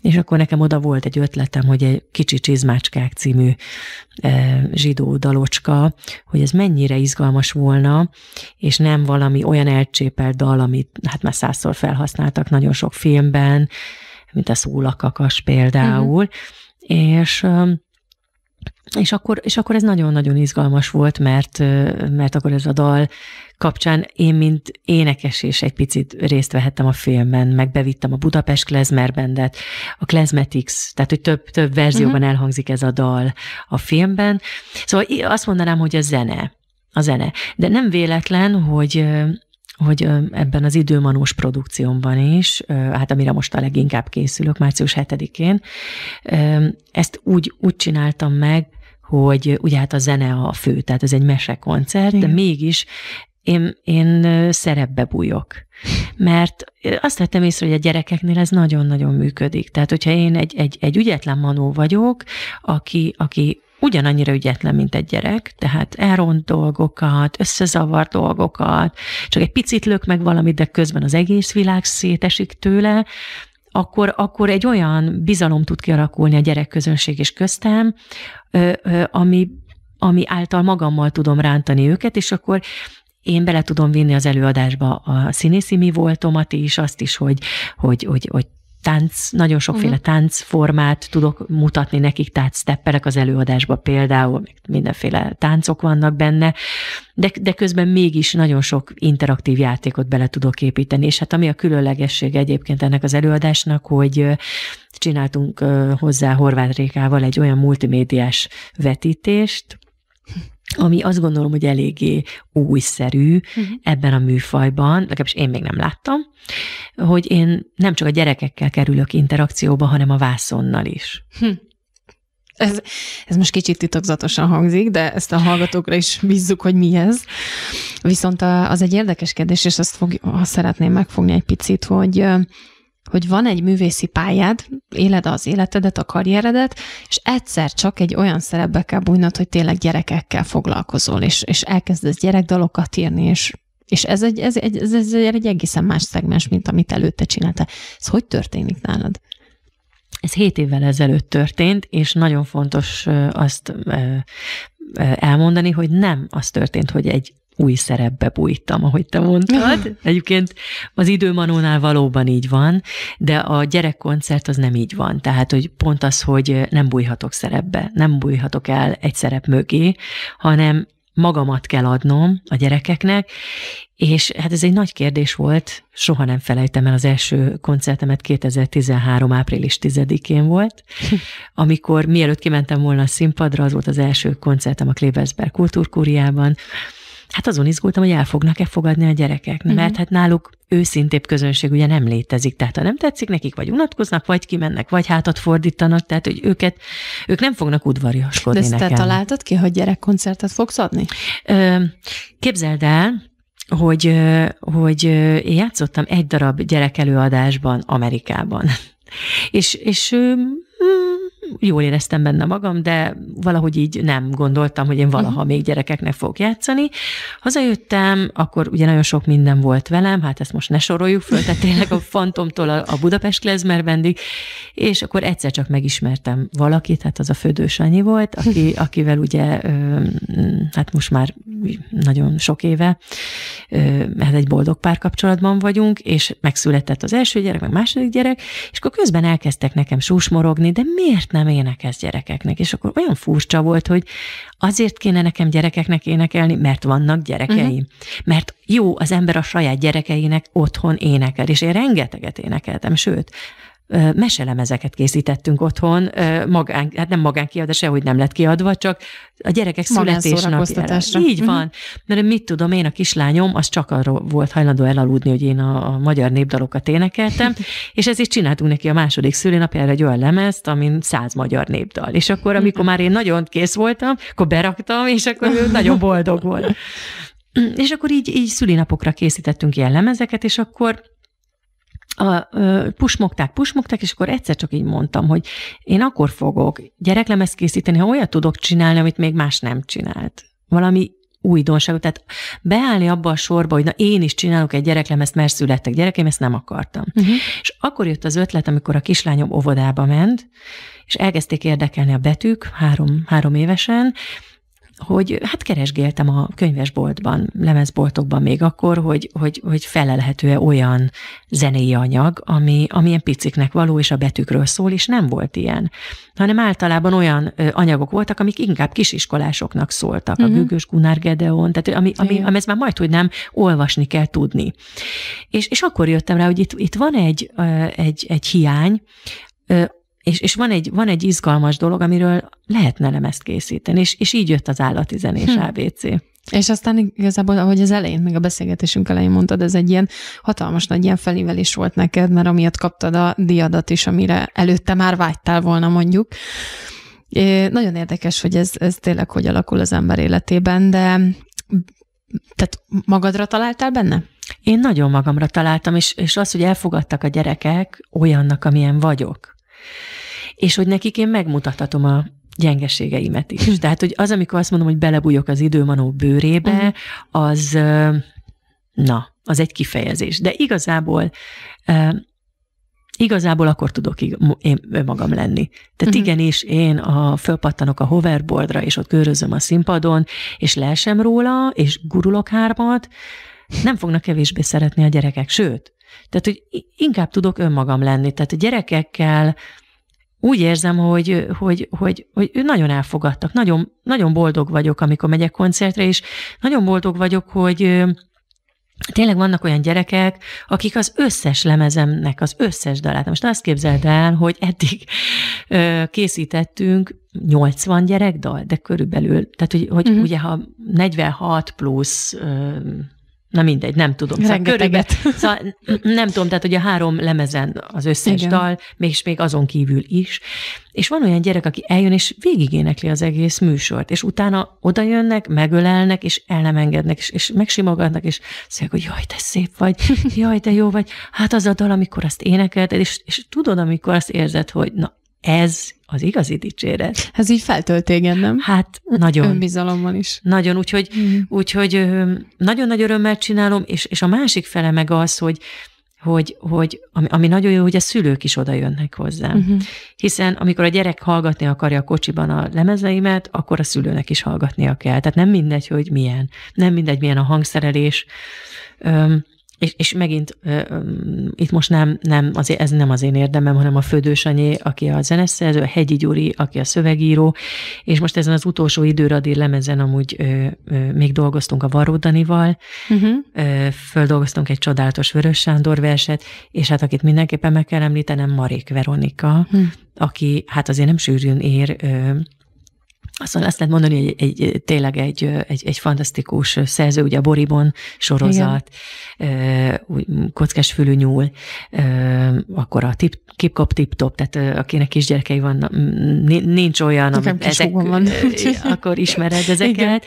és akkor nekem oda volt egy ötletem, hogy egy kicsi csizmácskák című e, zsidó dalocska, hogy ez mennyire izgalmas volna, és nem valami olyan elcsépelt dal, amit hát már százszor felhasználtak nagyon sok filmben, mint a szólakakas például, uh-huh. és és akkor, és akkor ez nagyon-nagyon izgalmas volt, mert, mert akkor ez a dal kapcsán én, mint énekes is egy picit részt vehettem a filmben, meg bevittem a Budapest Klezmer Bandet, a Klezmetics, tehát hogy több, több verzióban uh-huh. elhangzik ez a dal a filmben. Szóval azt mondanám, hogy a zene, a zene. De nem véletlen, hogy hogy ebben az időmanós produkciómban is, hát amire most a leginkább készülök, március 7-én, ezt úgy, úgy csináltam meg, hogy ugye hát a zene a fő, tehát ez egy mesekoncert, Igen. de mégis én, én szerepbe bújok. Mert azt vettem észre, hogy a gyerekeknél ez nagyon-nagyon működik. Tehát, hogyha én egy, egy, egy ügyetlen manó vagyok, aki, aki ugyanannyira ügyetlen, mint egy gyerek, tehát elront dolgokat, összezavar dolgokat, csak egy picit lök meg valamit, de közben az egész világ szétesik tőle, akkor, akkor egy olyan bizalom tud kialakulni a gyerekközönség és köztem, ami, ami által magammal tudom rántani őket, és akkor én bele tudom vinni az előadásba a színészi mi voltomat is, azt is, hogy, hogy, hogy, hogy tánc, nagyon sokféle uh-huh. Mhm. táncformát tudok mutatni nekik, tehát steppelek az előadásban például, mindenféle táncok vannak benne, de, de közben mégis nagyon sok interaktív játékot bele tudok építeni, és hát ami a különlegesség egyébként ennek az előadásnak, hogy csináltunk hozzá Horváth Rékával egy olyan multimédiás vetítést, ami azt gondolom, hogy eléggé újszerű uh-huh. ebben a műfajban, legalábbis én még nem láttam, hogy én nem csak a gyerekekkel kerülök interakcióba, hanem a vászonnal is. Hm. Ez, ez most kicsit titokzatosan hangzik, de ezt a hallgatókra is bízzuk, hogy mi ez. Viszont az egy érdekes kérdés, és azt, fog, azt szeretném megfogni egy picit, hogy hogy van egy művészi pályád, éled az életedet, a karrieredet, és egyszer csak egy olyan szerepbe kell bújnod, hogy tényleg gyerekekkel foglalkozol, és, és elkezdesz gyerekdalokat írni, és és ez egy, ez, egy, ez, ez egy egészen más szegmens, mint amit előtte csinálta. Ez hogy történik nálad? Ez hét évvel ezelőtt történt, és nagyon fontos azt elmondani, hogy nem az történt, hogy egy új szerepbe bújtam, ahogy te mondtad. [laughs] Egyébként az időmanónál valóban így van, de a gyerekkoncert az nem így van. Tehát, hogy pont az, hogy nem bújhatok szerepbe, nem bújhatok el egy szerep mögé, hanem magamat kell adnom a gyerekeknek, és hát ez egy nagy kérdés volt, soha nem felejtem el, az első koncertemet 2013. április 10-én volt, [laughs] amikor mielőtt kimentem volna a színpadra, az volt az első koncertem a Klebersberg Kultúrkúriában, Hát azon izgultam, hogy el fognak-e fogadni a gyerekek, mert uh-huh. hát náluk őszintébb közönség ugye nem létezik. Tehát ha nem tetszik nekik, vagy unatkoznak, vagy kimennek, vagy hátat fordítanak, tehát hogy őket, ők nem fognak udvariaskodni De ezt nekem. te találtad ki, hogy gyerekkoncertet fogsz adni? Képzeld el, hogy, hogy én játszottam egy darab gyerekelőadásban Amerikában. [laughs] És, és jól éreztem benne magam, de valahogy így nem gondoltam, hogy én mhm. valaha uh-huh. még gyerekeknek fogok játszani. Hazajöttem, akkor ugye nagyon sok minden volt velem, hát ezt most ne soroljuk föl, tehát tényleg a Fantomtól a, a Budapest Klezmer vendég, és akkor egyszer csak megismertem valakit, hát az a Födős Annyi volt, aki, [laughs] akivel ugye, hát most már nagyon sok éve, hát egy boldog párkapcsolatban vagyunk, és megszületett az első gyerek, meg második gyerek, és akkor közben elkezdtek nekem súsmorogni, de miért nem nem énekelsz gyerekeknek. És akkor olyan furcsa volt, hogy azért kéne nekem gyerekeknek énekelni, mert vannak gyerekeim. Uh-huh. Mert jó, az ember a saját gyerekeinek otthon énekel, és én rengeteget énekeltem, sőt, meselemezeket készítettünk otthon, magán, hát nem magánkiadás, sehogy nem lett kiadva, csak a gyerekek születésnapjára. Így mhm. van. Mert mit tudom, én a kislányom, az csak arról volt hajlandó elaludni, hogy én a, a magyar népdalokat énekeltem, [laughs] és ezért csináltunk neki a második szülinapjára egy olyan lemezt, amin száz magyar népdal. És akkor, amikor már én nagyon kész voltam, akkor beraktam, és akkor ő nagyon boldog volt. [laughs] És akkor így, így szülinapokra készítettünk ilyen lemezeket, és akkor a, a, pusmogták, pusmogták, és akkor egyszer csak így mondtam, hogy én akkor fogok gyereklemezt készíteni, ha olyat tudok csinálni, amit még más nem csinált. Valami újdonság. Tehát beállni abba a sorba, hogy na én is csinálok egy gyereklemezt, mert születtek gyerekeim, ezt nem akartam. Uh-huh. És akkor jött az ötlet, amikor a kislányom óvodába ment, és elkezdték érdekelni a betűk három, három évesen, hogy hát keresgéltem a könyvesboltban, lemezboltokban még akkor, hogy, hogy, hogy felelhető-e olyan zenéi anyag, ami, ami ilyen piciknek való, és a betűkről szól, és nem volt ilyen. Hanem általában olyan anyagok voltak, amik inkább kisiskolásoknak szóltak. Uh-huh. A mhm. Gőgös Gunár Gedeon, tehát ami, ami, ami, ami ez már majd, hogy nem olvasni kell tudni. És, és akkor jöttem rá, hogy itt, itt van egy, egy, egy hiány, és, és van, egy, van egy izgalmas dolog, amiről lehetne lemezt készíteni, és, és így jött az állati zenés hm. ABC. És aztán igazából, ahogy az elején, meg a beszélgetésünk elején mondtad, ez egy ilyen hatalmas nagy ilyen felévelés volt neked, mert amiatt kaptad a diadat is, amire előtte már vágytál volna mondjuk. É, nagyon érdekes, hogy ez, ez tényleg hogy alakul az ember életében, de tehát magadra találtál benne? Én nagyon magamra találtam, és, és az, hogy elfogadtak a gyerekek olyannak, amilyen vagyok és hogy nekik én megmutathatom a gyengeségeimet is. Mhm. Tehát, hogy az, amikor azt mondom, hogy belebújok az időmanó bőrébe, mhm. az na, az egy kifejezés. De igazából igazából akkor tudok én magam lenni. Tehát uh-huh. Mhm. igenis, én a, fölpattanok a hoverboardra, és ott körözöm a színpadon, és leesem róla, és gurulok hármat, nem fognak kevésbé szeretni a gyerekek. Sőt, tehát, hogy inkább tudok önmagam lenni. Tehát a gyerekekkel úgy érzem, hogy, hogy, hogy, hogy hogy nagyon elfogadtak. Nagyon, nagyon boldog vagyok, amikor megyek koncertre, és nagyon boldog vagyok, hogy Tényleg vannak olyan gyerekek, akik az összes lemezemnek az összes dalát. Most azt képzeld el, hogy eddig készítettünk 80 gyerekdal, de körülbelül, tehát hogy, hogy uh-huh. ugye ha 46 plusz Na mindegy, nem tudom. Szóval Rengeteget. Szóval, szóval nem tudom, tehát hogy a három lemezen az összes Igen. dal, mégis még azon kívül is. És van olyan gyerek, aki eljön, és végigénekli az egész műsort, és utána oda jönnek, megölelnek, és el nem engednek, és, és megsimogatnak, és szóval, hogy jaj, te szép vagy, [laughs] jaj, te jó vagy, hát az a dal, amikor azt énekelted, és, és tudod, amikor azt érzed, hogy na, ez az igazi dicséret. Ez így feltölt téged, nem? Hát nagyon. Önbizalommal is. Nagyon, úgyhogy, mm. úgyhogy nagyon nagy örömmel csinálom, és, és a másik fele meg az, hogy hogy, hogy ami, ami nagyon jó, hogy a szülők is oda jönnek hozzám. Mm-hmm. Hiszen amikor a gyerek hallgatni akarja a kocsiban a lemezeimet, akkor a szülőnek is hallgatnia kell. Tehát nem mindegy, hogy milyen. Nem mindegy, milyen a hangszerelés. Öm, és, és megint uh, itt most nem, nem azért, ez nem az én érdemem, hanem a Födős Anyé, aki a zeneszerző, a Hegyi Gyuri, aki a szövegíró, és most ezen az utolsó időradír lemezen amúgy uh, uh, még dolgoztunk a Varródanival, uh-huh. Mhm. uh, földolgoztunk egy csodálatos Vörös Sándor verset, és hát akit mindenképpen meg kell említenem, Marék Veronika, uh-huh. aki hát azért nem sűrűn ér uh, Szóval azt lehet mondani, hogy egy, tényleg egy, egy, egy fantasztikus szerző, ugye a Boribon sorozat, Igen. kockás fülű nyúl, akkor a tip, kipkop tip-top, tehát akinek kisgyerekei vannak, nincs olyan, amit ezek, van. [laughs] akkor ismered ezeket. Igen.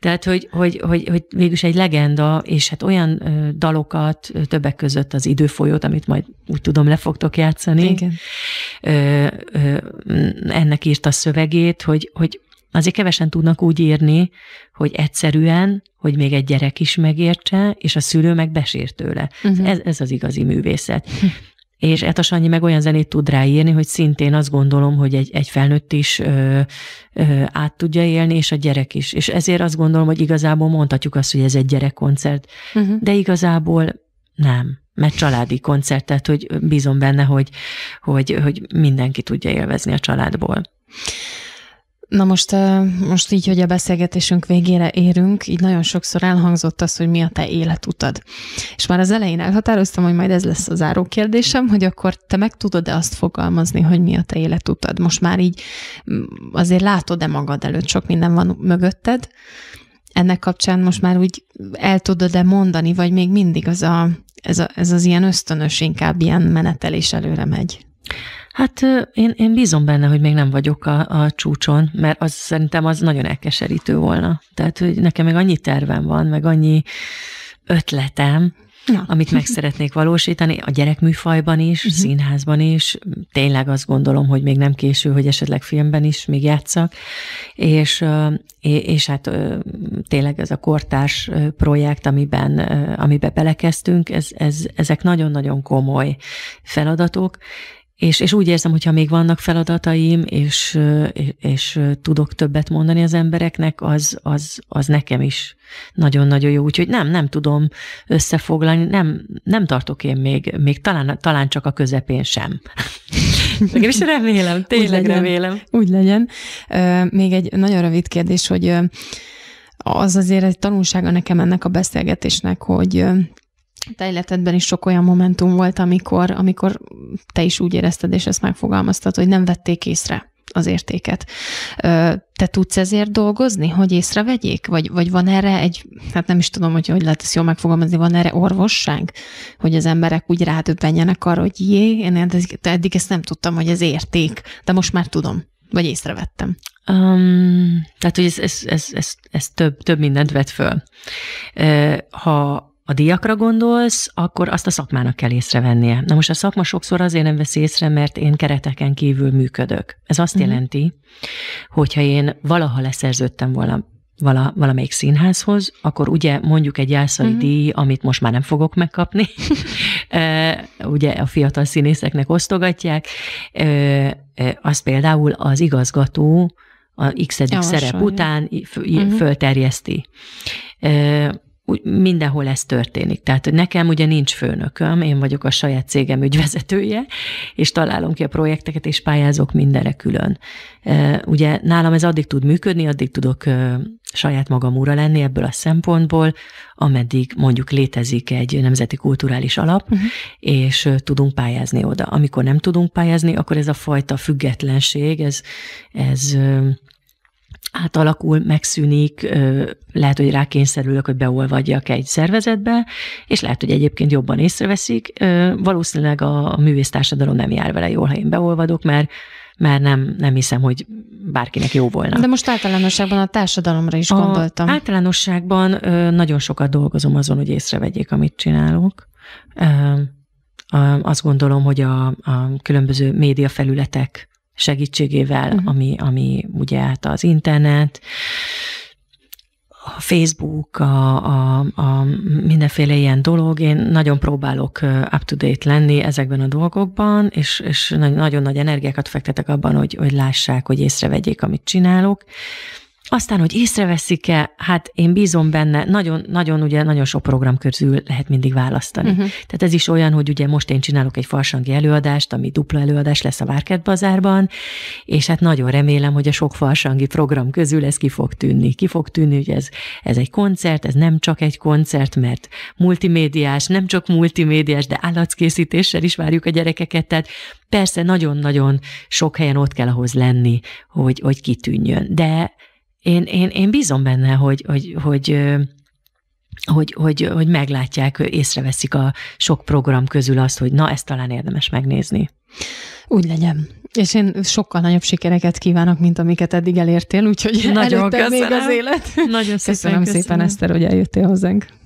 Tehát, hogy, hogy, hogy, hogy végülis egy legenda, és hát olyan dalokat, többek között az időfolyót, amit majd úgy tudom le fogtok játszani. Igen. Ennek írt a szövegét, hogy, hogy Azért kevesen tudnak úgy írni, hogy egyszerűen, hogy még egy gyerek is megértse, és a szülő meg besír tőle. Uh-huh. Ez, ez az igazi művészet. És hát a Sanyi meg olyan zenét tud ráírni, hogy szintén azt gondolom, hogy egy, egy felnőtt is ö, ö, át tudja élni, és a gyerek is. És ezért azt gondolom, hogy igazából mondhatjuk azt, hogy ez egy gyerekkoncert, uh-huh. de igazából nem, mert családi koncert, tehát hogy bízom benne, hogy, hogy, hogy mindenki tudja élvezni a családból. Na most, most így, hogy a beszélgetésünk végére érünk, így nagyon sokszor elhangzott az, hogy mi a te életutad. És már az elején elhatároztam, hogy majd ez lesz a záró kérdésem, hogy akkor te meg tudod-e azt fogalmazni, hogy mi a te életutad? Most már így azért látod-e magad előtt, sok minden van mögötted, ennek kapcsán most már úgy el tudod-e mondani, vagy még mindig az a, ez, a, ez az ilyen ösztönös, inkább ilyen menetelés előre megy? Hát én, én bízom benne, hogy még nem vagyok a, a csúcson, mert az szerintem az nagyon elkeserítő volna. Tehát, hogy nekem meg annyi tervem van, meg annyi ötletem, Na. amit meg szeretnék valósítani, a gyerekműfajban is, uh-huh. színházban is, tényleg azt gondolom, hogy még nem késő, hogy esetleg filmben is még játszak, és, és hát tényleg ez a kortárs projekt, amiben, amiben belekezdtünk, ez, ez, ezek nagyon-nagyon komoly feladatok, és, és úgy érzem, hogyha még vannak feladataim, és, és tudok többet mondani az embereknek, az, az, az nekem is nagyon-nagyon jó. Úgyhogy nem, nem tudom összefoglalni, nem, nem tartok én még, még talán, talán csak a közepén sem. Én [laughs] is remélem, tényleg úgy legyen, remélem. Úgy legyen. Még egy nagyon rövid kérdés, hogy az azért egy tanulsága nekem ennek a beszélgetésnek, hogy te életedben is sok olyan momentum volt, amikor, amikor te is úgy érezted, és ezt megfogalmaztad, hogy nem vették észre az értéket. Te tudsz ezért dolgozni, hogy észrevegyék? Vagy, vagy van erre egy, hát nem is tudom, hogy hogy lehet ezt jól megfogalmazni, van erre orvosság, hogy az emberek úgy rádöbbenjenek arra, hogy jé, én eddig, ezt nem tudtam, hogy ez érték, de most már tudom, vagy észrevettem. Um, tehát, hogy ez, ez, ez, ez, ez több, több mindent vet föl. Ha a diakra gondolsz, akkor azt a szakmának kell észrevennie. Na most a szakma sokszor azért nem vesz észre, mert én kereteken kívül működök. Ez azt mm-hmm. jelenti, hogyha én valaha leszerződtem volna vala, valamelyik színházhoz, akkor ugye mondjuk egy jászai uh-huh. díj, amit most már nem fogok megkapni, [laughs] ugye a fiatal színészeknek osztogatják, az például az igazgató a x szerep után f- uh-huh. Mhm. fölterjeszti úgy mindenhol ez történik. Tehát hogy nekem ugye nincs főnököm, én vagyok a saját cégem ügyvezetője, és találom ki a projekteket, és pályázok mindenre külön. Ugye nálam ez addig tud működni, addig tudok saját magam ura lenni ebből a szempontból, ameddig mondjuk létezik egy nemzeti kulturális alap, uh-huh. és tudunk pályázni oda. Amikor nem tudunk pályázni, akkor ez a fajta függetlenség, ez, ez átalakul, megszűnik, lehet, hogy rákényszerülök, hogy beolvadjak egy szervezetbe, és lehet, hogy egyébként jobban észreveszik. Valószínűleg a, művésztársadalom nem jár vele jól, ha én beolvadok, mert mert nem, nem hiszem, hogy bárkinek jó volna. De most általánosságban a társadalomra is a gondoltam. Általánosságban nagyon sokat dolgozom azon, hogy észrevegyék, amit csinálok. Azt gondolom, hogy a, a különböző médiafelületek segítségével, uh-huh. ami, ami ugye hát az internet, a Facebook, a, a, a mindenféle ilyen dolog. Én nagyon próbálok up-to-date lenni ezekben a dolgokban, és, és nagyon nagy energiákat fektetek abban, hogy, hogy lássák, hogy észrevegyék, amit csinálok. Aztán, hogy észreveszik-e, hát én bízom benne, nagyon, nagyon, ugye nagyon sok program közül lehet mindig választani. Uh-huh. Tehát ez is olyan, hogy ugye most én csinálok egy farsangi előadást, ami dupla előadás lesz a Várkert Bazárban, és hát nagyon remélem, hogy a sok farsangi program közül ez ki fog tűnni. Ki fog tűnni, hogy ez, ez egy koncert, ez nem csak egy koncert, mert multimédiás, nem csak multimédiás, de állatkészítéssel is várjuk a gyerekeket, tehát persze nagyon-nagyon sok helyen ott kell ahhoz lenni, hogy, hogy kitűnjön, de én, én, én bízom benne, hogy, hogy, hogy hogy, hogy, hogy meglátják, észreveszik a sok program közül azt, hogy na, ezt talán érdemes megnézni. Úgy legyen. És én sokkal nagyobb sikereket kívánok, mint amiket eddig elértél, úgyhogy Nagyon előtte köszönöm. még az élet. Nagyon szépen köszönöm, köszönöm szépen, Eszter, hogy eljöttél hozzánk.